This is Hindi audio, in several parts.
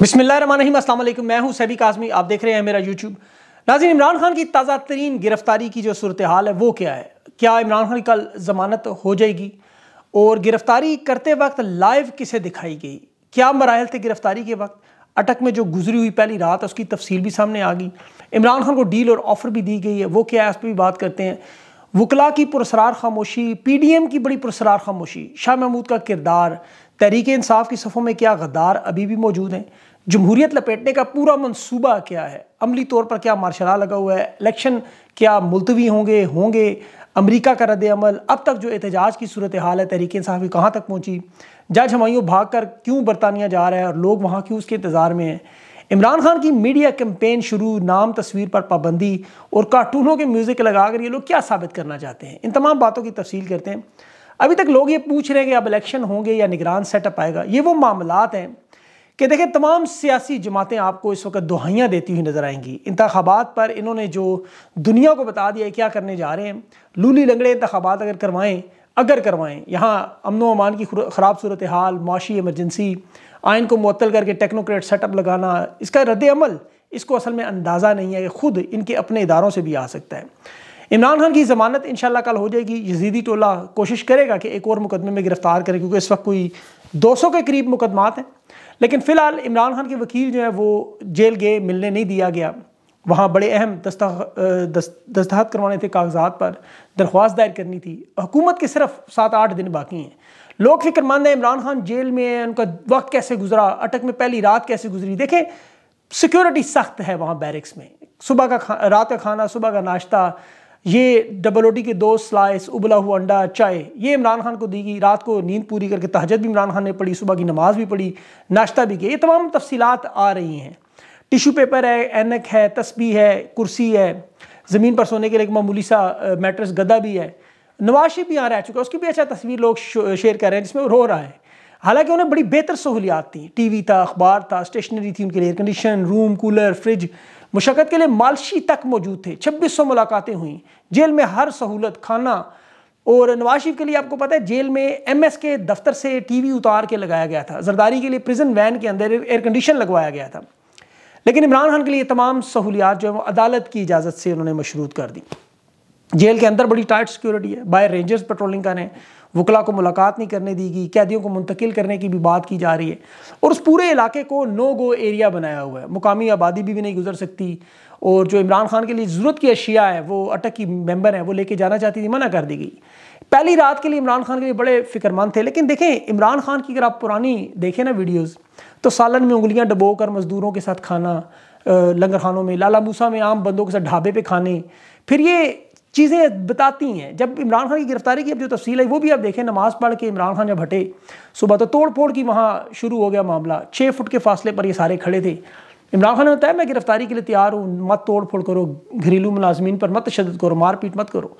बिसमीम असल मैं हूं सभी काजमी आप देख रहे हैं मेरा यूट्यूब नाजी इमरान खान की ताज़ा तरीन गिरफ्तारी की जो सूरत हाल है वो क्या है क्या इमरान खान की कल ज़मानत हो जाएगी और गिरफ़्तारी करते वक्त लाइव किसे दिखाई गई क्या मराहल थे गिरफ़्तारी के वक्त अटक में जो गुजरी हुई पहली रात उसकी तफसील भी सामने आ गई इमरान खान को डील और ऑफ़र भी दी गई है वो क्या है उस पर भी बात करते हैं वकला की पुरसरार खामोशी पी डी एम की बड़ी पुरसरार खामोशी शाह महमूद का किरदार तहरीक इंसाफ की सफ़ों में क्या गद्दार अभी भी मौजूद हैं जमहूरियत लपेटने का पूरा मनसूबा क्या है अमली तौर पर क्या मार्शला लगा हुआ है इलेक्शन क्या मुलतवी होंगे होंगे अमरीका का रद्द अमल अब तक जो एहतजाज की सूरत हाल है तहरीक इंसाफ की कहाँ तक पहुँची जज हमायूँ भाग कर क्यों बरतानिया जा रहा है और लोग वहाँ क्यों उसके इंतज़ार में हैं इमरान खान की मीडिया कैंपेन शुरू नाम तस्वीर पर पाबंदी और कार्टूनों के म्यूज़िक लगा कर ये लोग क्या साबित करना चाहते हैं इन तमाम बातों की तफसील करते हैं अभी तक लोग ये पूछ रहे हैं कि अब इलेक्शन होंगे या निगरान सेटअप आएगा ये वो मामलात हैं कि देखें तमाम सियासी जमातें आपको इस वक्त दुहाइयाँ देती हुई नज़र आएंगी इंतबात पर इन्होंने जो दुनिया को बता दिया क्या करने जा रहे हैं लूली लंगड़े इंतबात अगर करवाएँ अगर करवाएँ यहाँ अमन अमान की ख़राब सूरत हाल माशी एमरजेंसी आयन को मअतल करके टेक्नोक्रेट सेटअप लगाना इसका रद्द अमल इसको असल में अंदाज़ा नहीं है कि ख़ुद इनके अपने इदारों से भी आ सकता है इमरान खान की ज़मानत इन कल हो जाएगी यजीदी टोला कोशिश करेगा कि एक और मुकदमे में गिरफ़्तार करें क्योंकि इस वक्त कोई दो सौ के करीब मुकदमात हैं लेकिन फ़िलहाल इमरान खान के वकील जो है वो जेल गए मिलने नहीं दिया गया वहाँ बड़े अहम दस्त दस्तखत करवाने थे कागजात पर दरख्वास्त दायर करनी थी हुकूमत के सिर्फ सात आठ दिन बाकी हैं लोग फिक्रमंद हैं इमरान खान जेल में है उनका वक्त कैसे गुजरा अटक में पहली रात कैसे गुजरी देखें सिक्योरिटी सख्त है वहाँ बैरिक्स में सुबह का खा रात का खाना सुबह का नाश्ता ये डबल रोटी के दो स्लाइस उबला हुआ अंडा चाय ये इमरान खान को दी गई रात को नींद पूरी करके तहजद भी इमरान खान ने पढ़ी सुबह की नमाज भी पढ़ी नाश्ता भी किया ये तमाम तफसीत आ रही हैं टिशू पेपर है एनक है तस्बी है कुर्सी है ज़मीन पर सोने के लिए एक मामूली सा मेट्रस गदा भी है नवाज शरीफ भी यहाँ रह चुका है उसकी भी अच्छा तस्वीर लोग शेयर कर रहे हैं जिसमें रो रहा है हालांकि उन्हें बड़ी बेहतर सहूलियात थी टी वी था अखबार था स्टेशनरी थी उनके लिए air condition room cooler fridge मुशक्क़त के लिए मालशी तक मौजूद थे छब्बीस सौ मुलाकातें हुई जेल में हर सहूलत खाना और नवाज शरीफ के लिए आपको पता है जेल में एम एस के दफ्तर से टी वी उतार के लगाया गया था जरदारी के लिए प्रिजन वैन के अंदर एयर कंडीशन लगवाया गया था लेकिन इमरान खान के लिए तमाम सहूलियात जो है वो अदालत की इजाज़त से उन्होंने मशरूत कर दी जेल के अंदर बड़ी टाइट सिक्योरिटी है बाय रेंजर्स पेट्रोलिंग कर रहे हैं वकला को मुलाकात नहीं करने दी गई कैदियों को मुंतकिल करने की भी बात की जा रही है और उस पूरे इलाके को नो गो एरिया बनाया हुआ है मुकामी आबादी भी, भी नहीं गुजर सकती और जो इमरान खान के लिए ज़रूरत की अशिया है वो अटक की मेम्बर हैं वो लेके जाना चाहती थी मना कर दी गई पहली रात के लिए इमरान खान के लिए बड़े फिक्रमंद थे लेकिन देखें इमरान खान की अगर आप पुरानी देखें ना वीडियोज़ तो सालन में उंगलियाँ डबो कर मज़दूरों के साथ खाना लंगर खानों में लाला मूसा में आम बंदों के साथ ढाबे पे खाने फिर ये चीज़ें बताती हैं जब इमरान खान की गिरफ्तारी की अब जो तफसील है वो भी आप देखें नमाज पढ़ के इमरान खान जब हटे सुबह तो तोड़ फोड़ की वहाँ शुरू हो गया मामला छः फुट के फासले पर ये सारे खड़े थे इमरान खान ने बताया मैं गिरफ्तारी के लिए तैयार हूँ मत तोड़ फोड़ करो घरेलू मुलाजमीन पर मत तशद करो मारपीट मत करो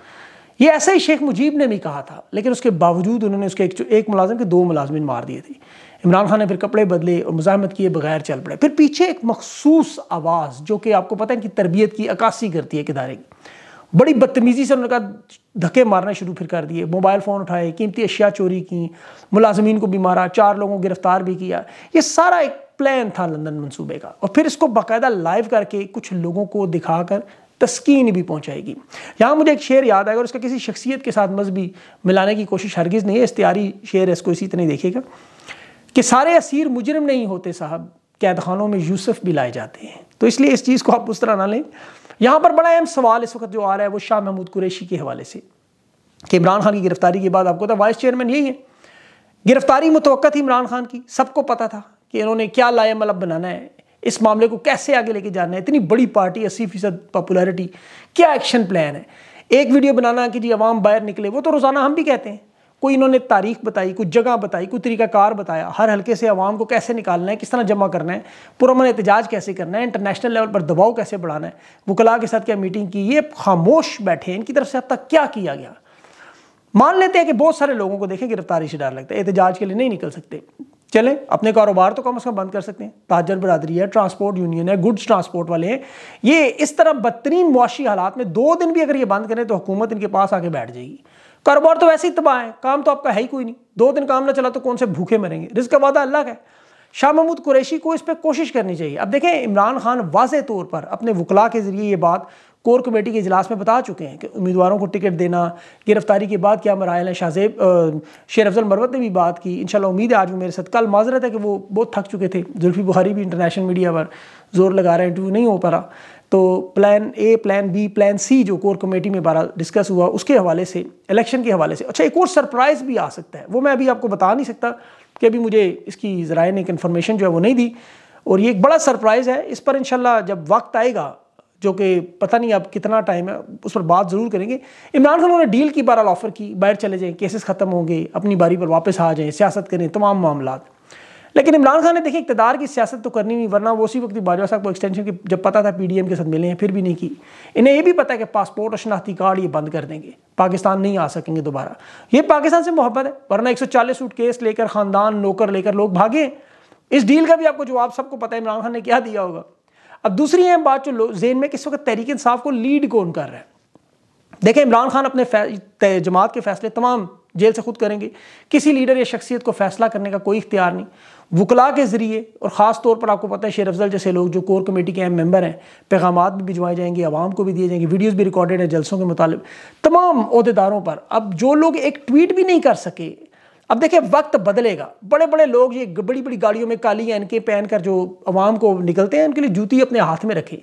ये ऐसा ही शेख मुजीब ने भी कहा था लेकिन उसके बावजूद उन्होंने उसके एक, एक मुलाजिम के दो मुलाजमिन मार दिए थे इमरान खान ने फिर कपड़े बदले और मुजामत किए बगैर चल पड़े फिर पीछे एक मखसूस आवाज़ जो कि आपको पता है कि तरबियत की अक्सी करती है किदारे की बड़ी बदतमीज़ी से उन्होंने कहा धक्के मारना शुरू फिर कर दिए मोबाइल फ़ोन उठाए कीमती अशिया चोरी की मुलाजमीन को भी मारा चार लोगों को गिरफ़्तार भी किया ये सारा एक प्लान था लंदन मनसूबे का और फिर इसको बाकायदा लाइव करके कुछ लोगों को दिखाकर तस्कीन भी पहुंचाएगी यहाँ मुझे एक शेर याद आएगा और उसका किसी शख्सियत के साथ मजहबी मिलाने की कोशिश हरगिज़ नहीं है इश्तारी शेर है इसको इसी तरह देखेगा कि सारे असीर मुजरम नहीं होते साहब कैद खानों में यूसुफ भी लाए जाते हैं तो इसलिए इस चीज़ को आप उस तरह ना लें यहाँ पर बड़ा अहम सवाल इस वक्त जो आ रहा है वो शाह महमूद कुरैशी के हवाले से कि इमरान खान की गिरफ्तारी के बाद आपको था वाइस चेयरमैन यही है गिरफ्तारी मुतव थी इमरान खान की सबको पता था कि इन्होंने क्या लाए मलब बनाना है इस मामले को कैसे आगे लेके जाना है इतनी बड़ी पार्टी अस्सी फीसद पॉपुलरिटी क्या एक्शन प्लान है एक वीडियो बनाना कि जी आवाम बाहर निकले वो तो रोज़ाना हम भी कहते हैं कोई इन्होंने तारीख बताई कोई जगह बताई कोई तरीकाकार बताया हर हल्के से आवाम को कैसे निकालना है किस तरह जमा करना है पुरमन एहतजाज कैसे करना है इंटरनेशनल लेवल पर दबाव कैसे बढ़ाना है वकला के साथ क्या मीटिंग की ये खामोश बैठे इनकी तरफ से अब तक क्या किया गया मान लेते हैं कि बहुत सारे लोगों को देखें गिरफ्तारी से डर लगता है एहतजाज के लिए नहीं निकल सकते चलें अपने कारोबार तो कम अज़ कम बंद कर सकते हैं ताजर बरदरी है ट्रांसपोर्ट यूनियन है गुड्स ट्रांसपोर्ट वाले हैं ये इस तरह बदतरीन मुआशी हालात में दो दिन भी अगर ये बंद करें तो हुकूमत इनके पास आके बैठ जाएगी कारोबार तो वैसे ही तबाह है काम तो आपका है ही कोई नहीं दो दिन काम ना चला तो कौन से भूखे मरेंगे रिस्क का वादा अलग है शाह महमूद कुरैशी को इस पर कोशिश करनी चाहिए अब देखें इमरान खान वाज तौर पर अपने वकला के जरिए ये बात कोर कमेटी के इजलास में बता चुके हैं कि उम्मीदवारों को टिकट देना गिरफ्तारी के बाद क्या मरायल हैं शाहजेब शेर अफजल मरवत ने भी बात की इन उम्मीद है आज वो मेरे साथ कल माजरत है कि वो बहुत थक चुके थे जुल्फी बुखारी भी इंटरनेशनल मीडिया पर जोर लगा रहे हैं इंटरव्यू नहीं हो पा रहा तो plan A plan B plan C जो कोर कमेटी में बारह डिस्कस हुआ उसके हवाले से इलेक्शन के हवाले से अच्छा एक और सरप्राइज़ भी आ सकता है वो मैं अभी आपको बता नहीं सकता कि अभी मुझे इसकी ज़राए ने एक इन्फॉर्मेशन जो है वो नहीं दी और ये एक बड़ा सरप्राइज़ है इस पर इन जब वक्त आएगा जो कि पता नहीं अब कितना टाइम है उस पर बात ज़रूर करेंगे इमरान खान उन्होंने डील की बहरहाल ऑफ़र की बाहर चले जाएँ केसेस ख़त्म होंगे अपनी बारी पर वापस आ जाएँ सियासत करें तमाम मामला लेकिन इमरान खान ने देखिए इकतदार की सियासत तो करनी नहीं वरना वो उसी वक्त बाजवा साहब को एक्सटेंशन की जब पता था पीडीएम के साथ मिले हैं फिर भी नहीं की इन्हें ये भी पता है कि पासपोर्ट और शनाख्ती कार्ड ये बंद कर देंगे पाकिस्तान नहीं आ सकेंगे दोबारा ये पाकिस्तान से मोहब्बत है वरना एक सौ केस लेकर खानदान नौकर लेकर लोग भागे इस डील का भी आपको जवाब सबको पता है इमरान खान ने क्या दिया होगा अब दूसरी अहम बात जो जेन में किस वक्त तहरीक इंसाफ को लीड कौन कर रहा है देखें इमरान खान अपने जमात के फैसले तमाम जेल से खुद करेंगे किसी लीडर या शख्सियत को फैसला करने का कोई इख्तियार नहीं वकला के ज़रिए और ख़ास तौर पर आपको पता है शेर अफजल जैसे लोग जो कोर कमेटी के अहम मेम्बर हैं पैगाम भी भिजवाए जाएंगे आवाम को भी दिए जाएंगे वीडियोज़ भी रिकॉर्डेड हैं जलसों के मुताबिक तमाम अहदेदारों पर अब जो लोग एक ट्वीट भी नहीं कर सके अब देखिए वक्त बदलेगा बड़े बड़े लोग ये बड़ी बड़ी गाड़ियों में काली एन के पहन कर जो आवाम को निकलते हैं उनके लिए जूती अपने हाथ में रखें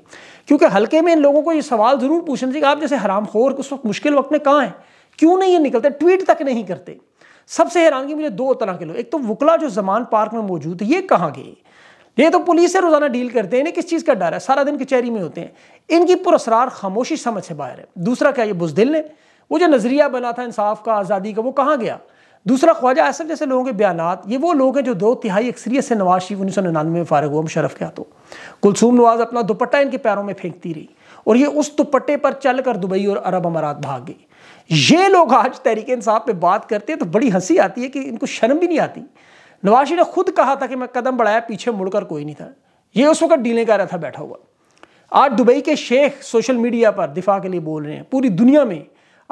क्योंकि हल्के में इन लोगों को ये सवाल ज़रूर पूछना चाहिए आप जैसे हराम खोर उस वक्त मुश्किल वक्त में कहाँ हैं क्यों नहीं ये निकलते ट्वीट तक नहीं करते सबसे हैरानगी मुझे दो तरह के लोग एक तो वकला जो जमान पार्क में मौजूद है ये कहाँ गए ये तो पुलिस से रोज़ाना डील करते हैं इन्हें किस चीज़ का डर है सारा दिन कचहरी में होते हैं इनकी पुरसरार खामोशी समझ से बाहर है दूसरा क्या ये बुजदिल ने वो जो नज़रिया बना था इंसाफ का आज़ादी का वो कहाँ गया दूसरा ख्वाजा ऐसा जैसे लोगों के बयान ये वो लोग हैं जो दो तिहाई अक्सरियत से नवाज शरीफ उन्नीस सौ निन्यानवे में फारग हुआ मुशरफ क्या तो कुलसूम नवाज अपना दुपट्टा इनके पैरों में फेंकती रही और ये उस दुपट्टे पर चल कर दुबई और अरब अमारात भाग गई ये लोग आज तहरीक इंसाफ पे बात करते हैं तो बड़ी हंसी आती है कि इनको शर्म भी नहीं आती नवाज ने खुद कहा था कि मैं कदम बढ़ाया पीछे मुड़कर कोई नहीं था ये उस वक्त डीलें कर रहा था बैठा हुआ आज दुबई के शेख सोशल मीडिया पर दिफा के लिए बोल रहे हैं पूरी दुनिया में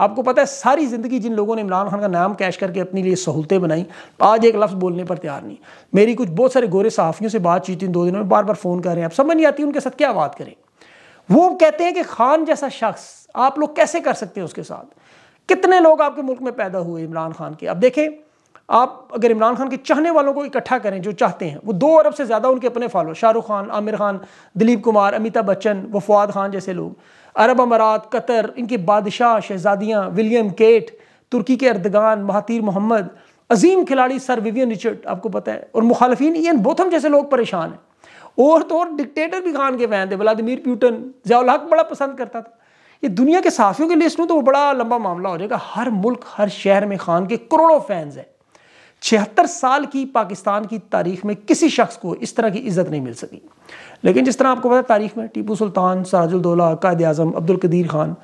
आपको पता है सारी ज़िंदगी जिन लोगों ने इमरान खान का नाम कैश करके अपने लिए सहूलतें बनाई आज एक लफ्ज़ बोलने पर तैयार नहीं मेरी कुछ बहुत सारे गोरे सहाफ़ियों से बातचीत इन दो दिनों में बार बार फ़ोन कर रहे हैं आप समझ नहीं आती उनके साथ क्या बात करें वो कहते हैं कि खान जैसा शख्स आप लोग कैसे कर सकते हैं उसके साथ कितने लोग आपके मुल्क में पैदा हुए इमरान खान के अब देखें आप अगर इमरान खान के चाहने वालों को इकट्ठा करें जो चाहते हैं वो दो अरब से ज़्यादा उनके अपने फॉलो शाहरुख खान आमिर खान दिलीप कुमार अमिताभ बच्चन व फवाद खान जैसे लोग अरब अमारात कतर इनके बादशाह शहजादियाँ विलियम केट तुर्की के अर्दगान महातीर मोहम्मद अजीम खिलाड़ी सर विवियन रिचर्ड आपको पता है और मुखालफी ईन बोथम जैसे लोग परेशान हैं और तो और डिक्टेटर भी खान के फैन थे व्लादिमिर प्यूटन जयाल्हक बड़ा पसंद करता था ये दुनिया के साफियों की लिस्ट लूँ तो वो बड़ा लंबा मामला हो जाएगा हर मुल्क हर शहर में खान के करोड़ों फैंस हैं छिहत्तर साल की पाकिस्तान की तारीख में किसी शख्स को इस तरह की इज्जत नहीं मिल सकी लेकिन जिस तरह आपको पता है तारीख में टीपू सुल्तान सराजुलदौला कायद अजम अब्दुल कदीर खान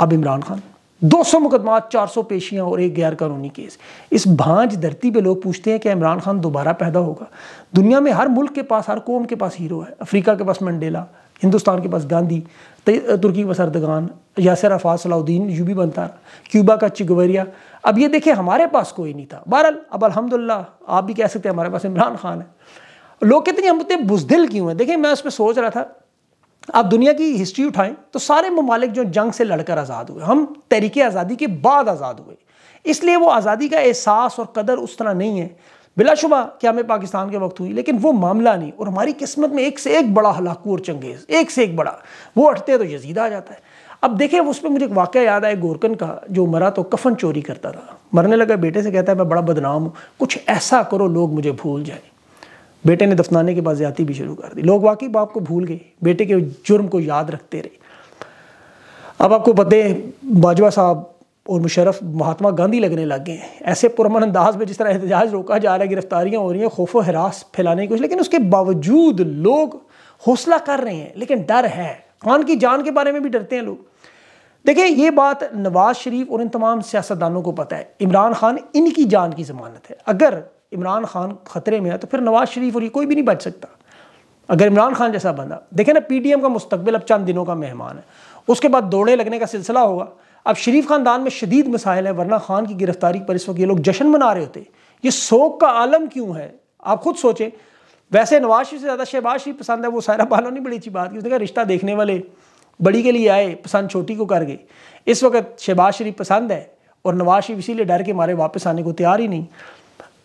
अब इमरान खान 200 चार सौ पेशियां और एक गैर कानूनी केस इस भांज धरती पे लोग पूछते हैं कि इमरान खान दोबारा पैदा होगा दुनिया में हर मुल्क के पास हर कौम के पास हीरो है अफ्रीका के पास मंडेला हिंदुस्तान के पास गांधी तुर्की के पास अर्दगान यासर अफाज सलाउद्दीन भी बनता क्यूबा का चिगवरिया अब ये देखिए हमारे पास कोई नहीं था बहरल अब अलहमदिल्ला आप भी कह सकते हैं हमारे पास इमरान खान है लोग कहते हैं हम इतने बुजदिल क्यों हैं देखिए मैं उस पर सोच रहा था आप दुनिया की हिस्ट्री उठाएं तो सारे ममालिक जो जंग से लड़कर आज़ाद हुए हम तहरीक आज़ादी के बाद आज़ाद हुए इसलिए वो आज़ादी का एहसास और कदर उस तरह नहीं है बिलाशुबा क्या मैं पाकिस्तान के वक्त हुई लेकिन वो मामला नहीं और हमारी किस्मत में एक से एक बड़ा हलाकू और चंगेज़ एक से एक बड़ा वो हटते तो यजीद आ जाता है अब देखें उस पर मुझे एक वाक़ याद आया गोरकन का जो मरा तो कफन चोरी करता था मरने लगा बेटे से कहता है मैं बड़ा बदनाम हूँ कुछ ऐसा करो लोग मुझे भूल जाए बेटे ने दफनाने के बाद ज़्यादा भी शुरू कर दी लोग वाकई बाप को भूल गए बेटे के जुर्म को याद रखते रहे अब आपको पते बाजवा साहब और मुशरफ महात्मा गांधी लगने लग गए हैं ऐसे पुरमन अंदाज में जिस तरह एहतजाज रोका जा रहा है गिरफ्तारियाँ हो रही हैं खौफ हरास फैलाने की कोशिश लेकिन उसके बावजूद लोग हौसला कर रहे हैं लेकिन डर है खान की जान के बारे में भी डरते हैं लोग देखिए ये बात नवाज शरीफ और इन तमाम सियासतदानों को पता है इमरान खान इनकी जान की ज़मानत है अगर इमरान खान खतरे में है तो फिर नवाज शरीफ और ये कोई भी नहीं बच सकता अगर इमरान खान जैसा बंदा देखें ना एम का मुस्तबिल अब चंद दिनों का मेहमान है उसके बाद दौड़े लगने का सिलसिला होगा अब शरीफ ख़ानदान में शदीद मसाइल हैं वरना खान की गिरफ्तारी पर इस वक्त ये लोग जश्न मना रहे होते ये शोक का आलम क्यों है आप खुद सोचें वैसे नवाज शरीफ से ज़्यादा शहबाज शरीफ पसंद है वो सारा बालों ने बड़ी अच्छी बात की उसने कहा रिश्ता देखने वाले बड़ी के लिए आए पसंद छोटी को कर गए इस वक्त शहबाज शरीफ पसंद है और नवाज शरीफ इसीलिए डर के मारे वापस आने को तैयार ही नहीं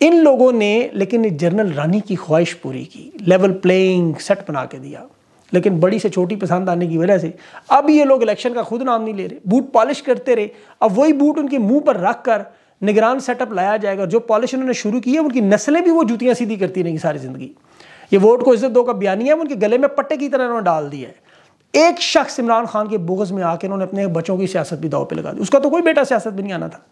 इन लोगों ने लेकिन जनरल रानी की ख्वाहिश पूरी की लेवल प्लेइंग सेट बना के दिया लेकिन बड़ी से छोटी पसंद आने की वजह से अब ये लोग इलेक्शन का खुद नाम नहीं ले रहे बूट पॉलिश करते रहे अब वही बूट उनके मुंह पर रख कर निगरान सेटअप लाया जाएगा जो पॉलिश उन्होंने शुरू की है उनकी नस्लें भी वो जूतियाँ सीधी करती रहेंगी सारी ज़िंदगी ये वोट को इज्जत दो का बयानिया है उनके गले में पट्टे की तरह उन्होंने डाल दिया है एक शख्स इमरान खान के बोगज़ में आकर उन्होंने अपने बच्चों की सियासत भी दाव पर लगा दी उसका तो कोई बेटा सियासत भी नहीं आना था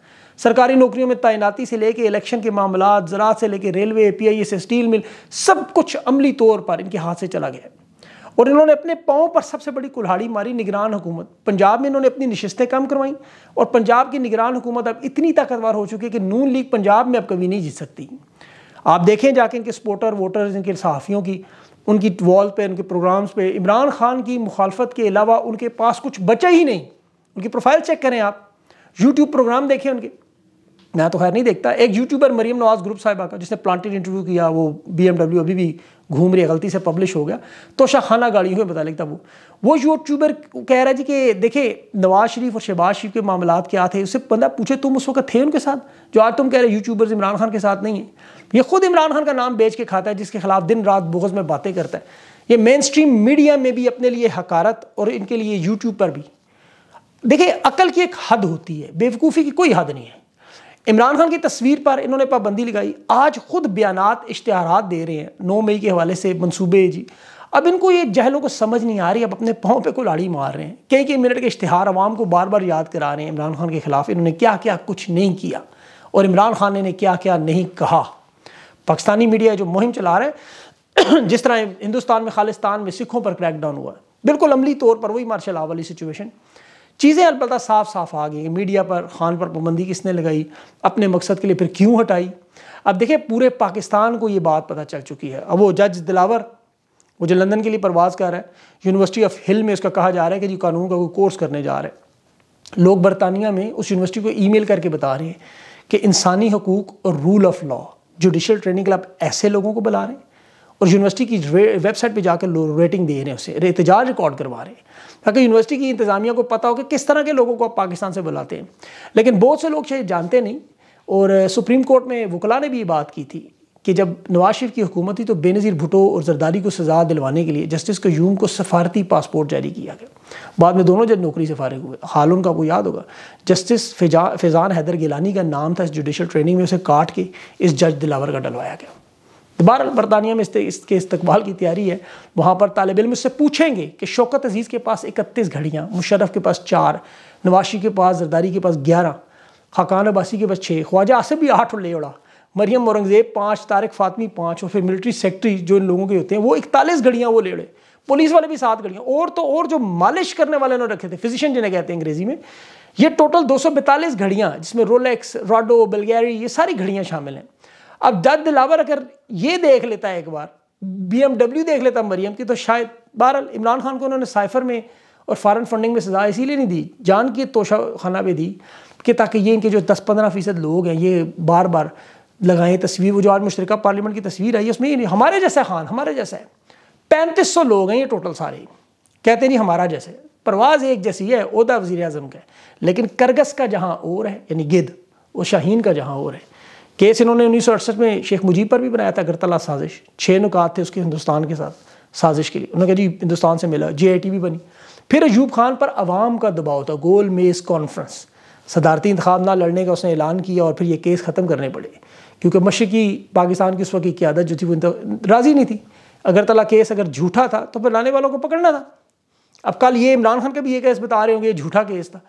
सरकारी नौकरियों में तैनाती से लेके इलेक्शन के मामला ज़रात से लेके railway P I S steel mill सब कुछ अमली तौर पर इनके हाथ से चला गया और इन्होंने अपने पाँव पर सबसे बड़ी कुल्हाड़ी मारी निगरान हुकूमत पंजाब में इन्होंने अपनी नशस्तें कम करवाई और पंजाब की निगरान हुकूमत अब इतनी ताकतवर हो चुकी है कि नून लीग पंजाब में अब कभी नहीं जीत सकती आप देखें जाके इनके सपोर्टर वोटर इनके सहाफ़ियों की उनकी वॉल पर उनके प्रोग्राम्स पर इमरान खान की मुखालफत के अलावा उनके पास कुछ बचा ही नहीं उनकी प्रोफाइल चेक करें आप यूट्यूब प्रोग्राम देखें उनके मैं तो खैर नहीं देखता एक यूट्यूबर मरीम नवाज ग्रुप साहिबा का जिसने प्लांटेड इंटरव्यू किया वो बी अभी भी घूम रही है गलती से पब्लिश हो गया तो शाखाना गाड़ी हुए बता था वो वो यूट्यूबर कह रहा है जी कि देखे नवाज शरीफ और शहबाज शरीफ के मामला क्या थे उससे बंदा पूछे तुम उस वक्त थे उनके साथ जो आज तुम कह रहे यूट्यूबर्स इमरान खान के साथ नहीं है ये खुद इमरान खान का नाम बेच के खाता है जिसके खिलाफ दिन रात बोगज में बातें करता है ये मेन स्ट्रीम मीडिया में भी अपने लिए हकारत और इनके लिए यूट्यूब पर भी देखिए अकल की एक हद होती है बेवकूफ़ी की कोई हद नहीं है इमरान खान की तस्वीर पर इन्होंने पाबंदी लगाई आज खुद बयान इश्तहार दे रहे हैं नौ मई के हवाले से मनसूबे जी अब इनको ये जहलों को समझ नहीं आ रही अब अपने पाँव पे कुलाड़ी मार रहे हैं कई कई मिनट के इश्तहार आवाम को बार बार याद करा रहे हैं इमरान खान के खिलाफ इन्होंने क्या क्या कुछ नहीं किया और इमरान खान ने क्या क्या नहीं कहा पाकिस्तानी मीडिया जो मुहिम चला रहे हैं जिस तरह हिंदुस्तान में खालिस्तान में सिखों पर क्रैकडाउन हुआ है बिल्कुल अमली तौर पर वही मार्शल आव वाली सिचुएशन चीज़ें अलबत् साफ साफ आ गई मीडिया पर खान पर पाबंदी किसने लगाई अपने मकसद के लिए फिर क्यों हटाई अब देखिए पूरे पाकिस्तान को ये बात पता चल चुकी है अब वो जज दिलावर वो जो लंदन के लिए परवाज़ कर रहा है यूनिवर्सिटी ऑफ हिल में उसका कहा जा रहा है कि जी कानून का कोई कोर्स करने जा रहा है लोग बरतानिया में उस यूनिवर्सिटी को ईमेल करके बता रहे हैं कि इंसानी हकूक और rule of law judicial training के लिए ऐसे लोगों को बुला रहे हैं और यूनिवर्सिटी की वेबसाइट पर जाकर रेटिंग दे रहे हैं उसे एहतजाज रिकॉर्ड करवा रहे हैं ताकि यूनिवर्सिटी की इंतज़ामिया को पता हो कि किस तरह के लोगों को आप पाकिस्तान से बुलाते हैं लेकिन बहुत से लोग शायद जानते नहीं और सुप्रीम कोर्ट में वकला ने भी ये बात की थी कि जब नवाज शरीफ की हुकूमत थी तो बेनज़ीर भुटो और जरदारी को सज़ा दिलवाने के लिए जस्टिस कयूम को सफारती पासपोर्ट जारी किया गया बाद में दोनों जज नौकरी से फ़ारिग हुए हाल उनका आपको याद होगा जस्टिस फिजा फिजान हैदर गिलानी का नाम था इस जुडिशल ट्रेनिंग में उसे काट के इस जज दिलावर का डलवाया गया बहरहाल बरतानिया में इसके इस्तकबाल की तैयारी है वहाँ पर तालब इम उससे पूछेंगे कि शौकत अजीज़ के पास इकतीस घड़ियाँ मुशरफ के पास चार नवाशी के पास जरदारी के पास ग्यारह खाकान अब्बासी के पास छः ख्वाजा आसफ भी आठ ले उड़ा मरियम औरंगज़ेब पाँच तारक फातमी पाँच और फिर मिलिट्री सेक्रेटरी जो इन लोगों के होते हैं वो इकतालीस घड़ियाँ वो ले उड़े पुलिस वाले भी सात घड़ियाँ और तो और जो मालिश करने वाले उन्होंने रखे थे फिजिशियन जिन्हें कहते हैं अंग्रेज़ी में ये टोटल दो सौ घड़ियाँ जिसमें रोलेक्स रॉडो बल्गेरी ये सारी घड़ियाँ शामिल हैं अब जद दिलावर अगर ये देख लेता है एक बार बीएमडब्ल्यू देख लेता मरियम की तो शायद बहरहाल इमरान खान को उन्होंने साइफर में और फॉरन फंडिंग में सजा इसीलिए नहीं दी जान की तोशा खाना भी दी कि ताकि ये इनके जो दस पंद्रह फ़ीसद लोग हैं ये बार बार लगाएं तस्वीर वो जो आज मुश्तरक पार्लियामेंट की तस्वीर आई है उसमें नहीं हमारे जैसा खान हमारे जैसा है पैंतीस सौ लोग हैं ये टोटल सारे कहते नहीं हमारा जैसे परवाज़ एक जैसी है उहदा वजी अजम का है लेकिन करगस का जहाँ और है यानी गिद वो शाहीन का जहाँ और है केस इन्होंने उन्नीस में शेख मुजीब पर भी बनाया था अगरतला साजिश छः नुकात थे उसके हिंदुस्तान के साथ साजिश के लिए उन्होंने कहा जी हिंदुस्तान से मिला जे भी बनी फिर अयूब खान पर आवाम का दबाव था गोल मेज़ कॉन्फ्रेंस सदारती इंतब ना लड़ने का उसने ऐलान किया और फिर ये केस ख़त्म करने पड़े क्योंकि मशरकी पाकिस्तान की उस वक्त की क्यादत जो थी वो राज़ी नहीं थी अगरतला केस अगर झूठा था तो फिर लाने वालों को पकड़ना था अब कल ये इमरान खान का भी ये केस बता रहे होंगे झूठा केस था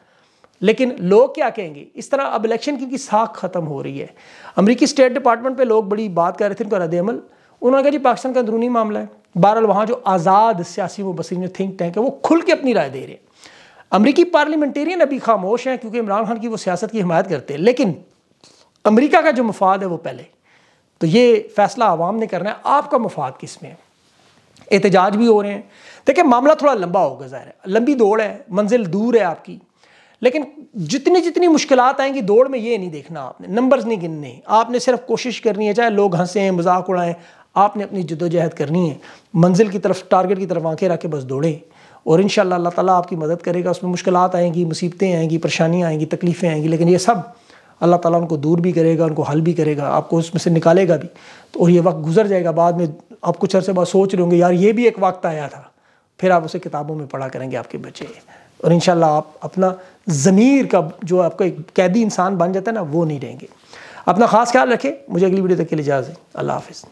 लेकिन लोग क्या कहेंगे इस तरह अब इलेक्शन की इनकी साख खत्म हो रही है अमरीकी स्टेट डिपार्टमेंट पे लोग बड़ी बात कर रहे थे उनका रदल उन्होंने कहा जी पाकिस्तान का अंदरूनी मामला है बहरहाल वहाँ जो आज़ाद सियासी मुबसरीन थिंक टैंक है वो खुल के अपनी राय दे रहे हैं अमरीकी पार्लियामेंटेरियन अभी खामोश हैं क्योंकि इमरान खान की वो सियासत की हमायत करते हैं लेकिन अमरीका का जो मफाद है वो पहले तो ये फैसला आवाम ने करना है आपका मफाद किस में है एहतजाज भी हो रहे हैं देखिए मामला थोड़ा लंबा होगा ज़ाहिर है लंबी दौड़ है मंजिल दूर है आपकी लेकिन जितनी जितनी मुश्किल आएंगी दौड़ में ये नहीं देखना आपने नंबर्स नहीं गिनने आपने सिर्फ कोशिश करनी है चाहे लोग हंसें मजाक उड़ाएं आपने अपनी जदोजहद करनी है मंजिल की तरफ टारगेट की तरफ आंखें रख के बस दौड़ें और इन अल्लाह ताला आपकी मदद करेगा उसमें मुश्किल आएंगी मुसीबतें आएंगी परेशानियाँ आएंगी तकलीफ़ें आएंगी लेकिन ये सब अल्लाह ताला उनको दूर भी करेगा उनको हल भी करेगा आपको उसमें से निकालेगा भी तो और ये वक्त गुजर जाएगा बाद में आप कुछ अरसे बाद सोच रहे होंगे यार ये भी एक वक्त आया था फिर आप उसे किताबों में पढ़ा करेंगे आपके बच्चे और इन आप अपना ज़मीर का जो आपका एक कैदी इंसान बन जाता है ना वो नहीं रहेंगे अपना ख़ास ख्याल रखें मुझे अगली वीडियो तक के लिए है अल्लाह हाफिज़